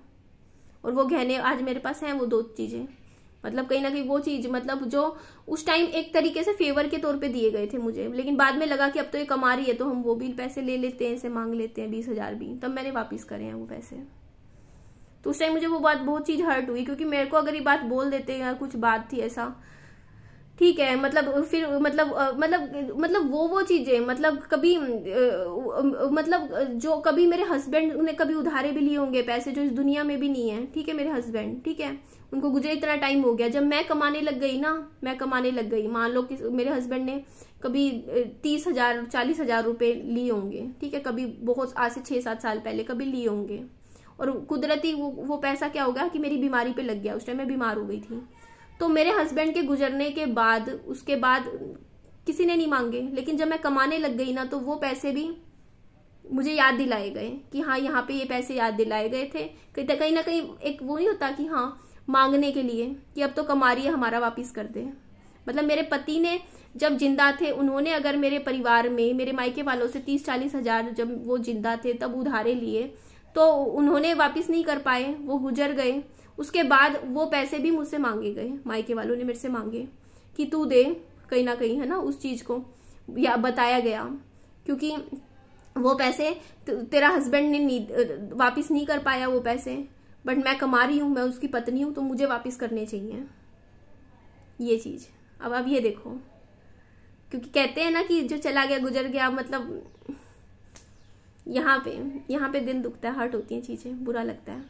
और वो गहने आज मेरे पास हैं वो दो चीज़ें मतलब कहीं ना कहीं वो चीज मतलब जो उस टाइम एक तरीके से फेवर के तौर पे दिए गए थे मुझे लेकिन बाद में लगा कि अब तो ये कमा रही है तो हम वो भी पैसे ले लेते हैं इसे मांग लेते हैं बीस हजार भी तब मैंने वापिस करे हैं वो पैसे तो उस टाइम मुझे वो बात बहुत चीज हर्ट हुई क्योंकि मेरे को अगर ये बात बोल देते हैं कुछ बात थी ऐसा ठीक है मतलब फिर मतलब मतलब मतलब वो वो चीजें मतलब कभी मतलब जो कभी मेरे हस्बैंड ने कभी उधारे भी लिए होंगे पैसे जो इस दुनिया में भी नहीं है ठीक है मेरे हस्बैंड ठीक है उनको गुजरे इतना टाइम हो गया जब मैं कमाने लग गई ना मैं कमाने लग गई मान लो कि मेरे हस्बैंड ने कभी तीस हजार चालीस हजार रुपये लिए होंगे ठीक है कभी बहुत आज से छः सात साल पहले कभी लिए होंगे और कुदरती वो वो पैसा क्या होगा कि मेरी बीमारी पे लग गया उस टाइम मैं बीमार हो गई थी तो मेरे हस्बैंड के गुजरने के बाद उसके बाद किसी ने नहीं मांगे लेकिन जब मैं कमाने लग गई ना तो वो पैसे भी मुझे याद दिलाए गए कि हाँ यहाँ पे ये पैसे याद दिलाए गए थे कहीं ना कहीं एक वो नहीं होता कि हाँ मांगने के लिए कि अब तो कमा रही है हमारा वापस कर दे मतलब मेरे पति ने जब जिंदा थे उन्होंने अगर मेरे परिवार में मेरे मायके वालों से तीस चालीस हजार जब वो जिंदा थे तब उधारे लिए तो उन्होंने वापस नहीं कर पाए वो गुजर गए उसके बाद वो पैसे भी मुझसे मांगे गए मायके वालों ने मेरे से मांगे कि तू दे कहीं ना कहीं है ना उस चीज को या बताया गया क्योंकि वो पैसे तेरा हस्बैंड ने वापिस वापस नहीं कर पाया वो पैसे बट मैं कमा रही हूँ मैं उसकी पत्नी हूँ तो मुझे वापस करने चाहिए ये चीज अब अब ये देखो क्योंकि कहते हैं ना कि जो चला गया गुजर गया मतलब यहाँ पे यहाँ पे दिल दुखता है हर्ट होती हैं चीज़ें बुरा लगता है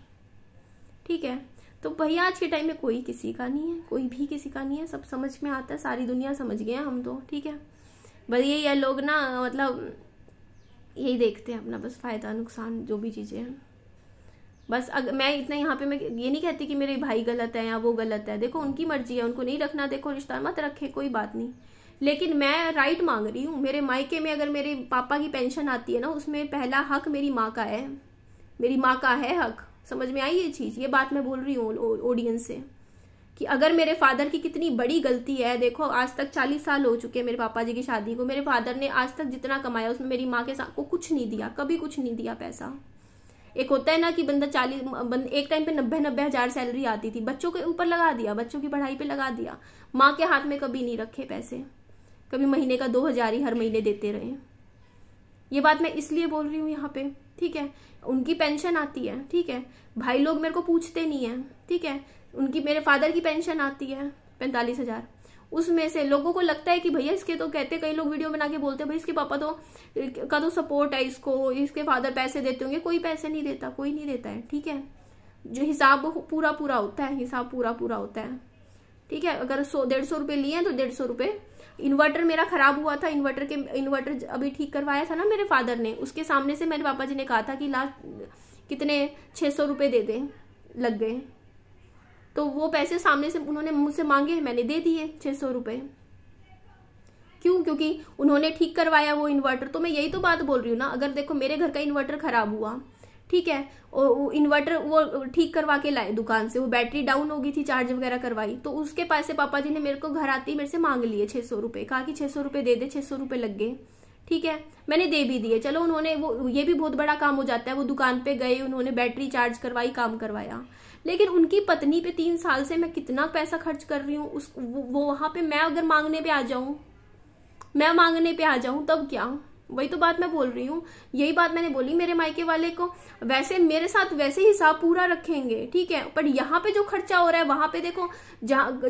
ठीक है तो भैया आज के टाइम में कोई किसी का नहीं है कोई भी किसी का नहीं है सब समझ में आता है सारी दुनिया समझ गए हम तो ठीक है बस यही है लोग ना मतलब यही देखते हैं अपना बस फ़ायदा नुकसान जो भी चीज़ें हैं बस अगर मैं इतना यहाँ पे मैं ये नहीं कहती कि मेरे भाई गलत है या वो गलत है देखो उनकी मर्जी है उनको नहीं रखना देखो रिश्ता मत रखे कोई बात नहीं लेकिन मैं राइट मांग रही हूँ मेरे मायके में अगर मेरे पापा की पेंशन आती है ना उसमें पहला हक मेरी माँ का है मेरी माँ का है हक समझ में आई ये चीज़ ये बात मैं बोल रही हूँ ऑडियंस से कि अगर मेरे फादर की कितनी बड़ी गलती है देखो आज तक चालीस साल हो चुके हैं मेरे पापा जी की शादी को मेरे फादर ने आज तक जितना कमाया उसमें मेरी माँ के साथ को कुछ नहीं दिया कभी कुछ नहीं दिया पैसा एक होता है ना कि बंदा चालीस एक टाइम पे नब्बे नब्बे हजार सैलरी आती थी बच्चों के ऊपर लगा दिया बच्चों की पढ़ाई पे लगा दिया माँ के हाथ में कभी नहीं रखे पैसे कभी महीने का दो हजार ही हर महीने देते रहे ये बात मैं इसलिए बोल रही हूँ यहाँ पे ठीक है उनकी पेंशन आती है ठीक है भाई लोग मेरे को पूछते नहीं है ठीक है उनकी मेरे फादर की पेंशन आती है पैंतालीस हजार उसमें से लोगों को लगता है कि भैया इसके तो कहते कई लोग वीडियो बना के बोलते हैं भाई इसके पापा तो का तो सपोर्ट है इसको इसके फादर पैसे देते होंगे कोई पैसे नहीं देता कोई नहीं देता है ठीक है जो हिसाब पूरा पूरा होता है हिसाब पूरा पूरा होता है ठीक है अगर सौ डेढ़ सौ रुपये लिए तो डेढ़ सौ रुपये इन्वर्टर मेरा खराब हुआ था इन्वर्टर के इन्वर्टर अभी ठीक करवाया था ना मेरे फादर ने उसके सामने से मेरे पापा जी ने कहा था कि लास्ट कितने छः सौ रुपये दे दें लग गए तो वो पैसे सामने से उन्होंने मुझसे मांगे मैंने दे दिए छः सौ रुपये क्यों क्योंकि उन्होंने ठीक करवाया वो इन्वर्टर तो मैं यही तो बात बोल रही हूँ ना अगर देखो मेरे घर का इन्वर्टर खराब हुआ ठीक है और इन्वर्टर वो ठीक करवा के लाए दुकान से वो बैटरी डाउन हो गई थी चार्ज वगैरह करवाई तो उसके पैसे पापा जी ने मेरे को घर आती मेरे से मांग लिए छः सौ रुपये कहा कि छः सौ रुपये दे दे छः सौ रुपये लग गए ठीक है मैंने दे भी दिए चलो उन्होंने वो ये भी बहुत बड़ा काम हो जाता है वो दुकान पे गए उन्होंने बैटरी चार्ज करवाई काम करवाया लेकिन उनकी पत्नी पे तीन साल से मैं कितना पैसा खर्च कर रही हूँ उस वो वहाँ पे मैं अगर मांगने पे आ जाऊँ मैं मांगने पे आ जाऊँ तब क्या वही तो बात मैं बोल रही हूँ यही बात मैंने बोली मेरे मायके वाले को वैसे मेरे साथ वैसे हिसाब पूरा रखेंगे ठीक है पर यहाँ पे जो खर्चा हो रहा है वहां पे देखो जहाँ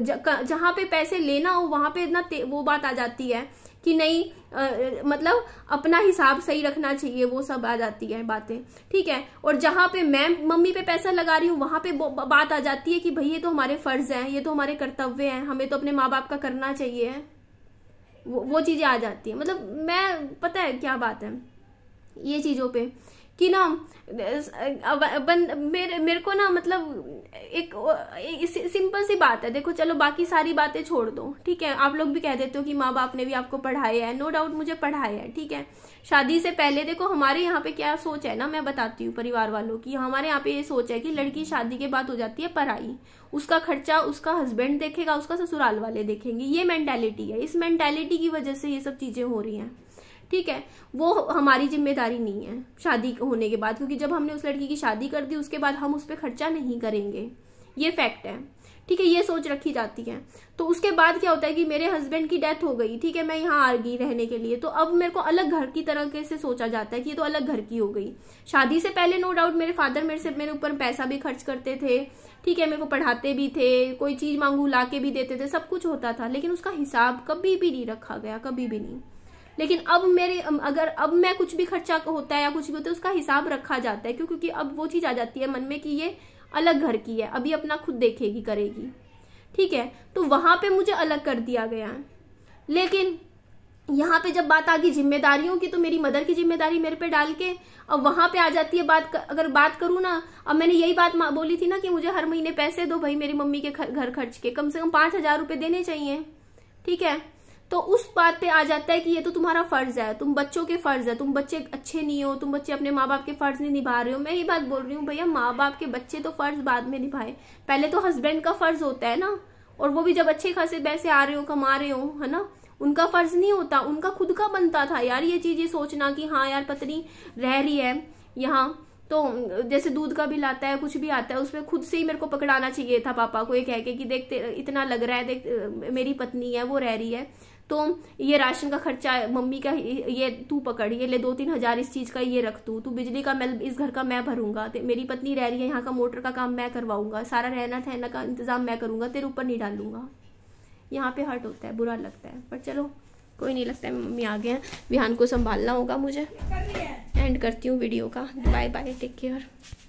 जहाँ पे पैसे लेना हो वहां पे इतना वो बात आ जाती है कि नहीं आ, मतलब अपना हिसाब सही रखना चाहिए वो सब आ जाती है बातें ठीक है और जहाँ पे मैं मम्मी पे पैसा लगा रही हूँ वहां पे बात आ जाती है कि भाई ये तो हमारे फर्ज है ये तो हमारे कर्तव्य है हमें तो अपने माँ बाप का करना चाहिए वो वो चीज़ें आ जाती हैं मतलब मैं पता है क्या बात है ये चीज़ों पे कि ना बन मेरे मेरे को ना मतलब एक, सिंपल सी बात है देखो चलो बाकी सारी बातें छोड़ दो ठीक है आप लोग भी कह देते हो कि माँ बाप ने भी आपको पढ़ाया है नो no डाउट मुझे पढ़ाया है ठीक है शादी से पहले देखो हमारे यहाँ पे क्या सोच है ना मैं बताती हूँ परिवार वालों की हमारे यहाँ पे ये सोच है कि लड़की शादी के बाद हो जाती है पढ़ाई उसका खर्चा उसका हस्बैंड देखेगा उसका ससुराल वाले देखेंगे ये मैंटेलिटी है इस मैंटेलिटी की वजह से ये सब चीज़ें हो रही हैं ठीक है वो हमारी जिम्मेदारी नहीं है शादी होने के बाद क्योंकि जब हमने उस लड़की की शादी कर दी उसके बाद हम उस पर खर्चा नहीं करेंगे ये फैक्ट है ठीक है ये सोच रखी जाती है तो उसके बाद क्या होता है कि मेरे हस्बैंड की डेथ हो गई ठीक है मैं यहाँ आ गई रहने के लिए तो अब मेरे को अलग घर की तरह से सोचा जाता है कि ये तो अलग घर की हो गई शादी से पहले नो डाउट मेरे फादर मेरे से मेरे ऊपर पैसा भी खर्च करते थे ठीक है मेरे को पढ़ाते भी थे कोई चीज़ मांगू ला के भी देते थे सब कुछ होता था लेकिन उसका हिसाब कभी भी नहीं रखा गया कभी भी नहीं लेकिन अब मेरे अगर अब मैं कुछ भी खर्चा होता है या कुछ भी होता है उसका हिसाब रखा जाता है क्यों क्योंकि अब वो चीज आ जाती है मन में कि ये अलग घर की है अभी अपना खुद देखेगी करेगी ठीक है तो वहां पे मुझे अलग कर दिया गया लेकिन यहाँ पे जब बात आ गई जिम्मेदारियों की तो मेरी मदर की जिम्मेदारी मेरे पे डाल के अब वहां पे आ जाती है बात अगर बात करूँ ना अब मैंने यही बात बोली थी ना कि मुझे हर महीने पैसे दो भाई मेरी मम्मी के घर खर्च के कम से कम पांच हजार रुपये देने चाहिए ठीक है तो उस बात पे आ जाता है कि ये तो तुम्हारा फर्ज है तुम बच्चों के फर्ज है तुम बच्चे अच्छे नहीं हो तुम बच्चे अपने माँ बाप के फर्ज नहीं निभा रहे हो मैं ये बात बोल रही हूँ भैया माँ बाप के बच्चे तो फर्ज बाद में निभाए पहले तो हस्बैंड का फर्ज होता है ना और वो भी जब अच्छे खासे पैसे आ रहे हो कमा रहे हो है ना उनका फर्ज नहीं होता उनका खुद का बनता था यार ये चीज ये सोचना कि हाँ यार पत्नी रह रही है यहाँ तो जैसे दूध का बिल आता है कुछ भी आता है उसमें खुद से ही मेरे को पकड़ाना चाहिए था पापा को ये कह के कि देखते इतना लग रहा है देख मेरी पत्नी है वो रह रही है तो ये राशन का खर्चा मम्मी का ये तू पकड़ ये ले दो तीन हज़ार इस चीज़ का ये रख तू तू बिजली का मैं इस घर का मैं भरूंगा मेरी पत्नी रह रही है यहाँ का मोटर का काम मैं करवाऊंगा सारा रहना ठहना का इंतज़ाम मैं करूँगा तेरे ऊपर नहीं डालूंगा यहाँ पे हर्ट होता है बुरा लगता है पर चलो कोई नहीं लगता है मम्मी आ गए हैं विहान को संभालना होगा मुझे एंड करती हूँ वीडियो का बाय बाय टेक केयर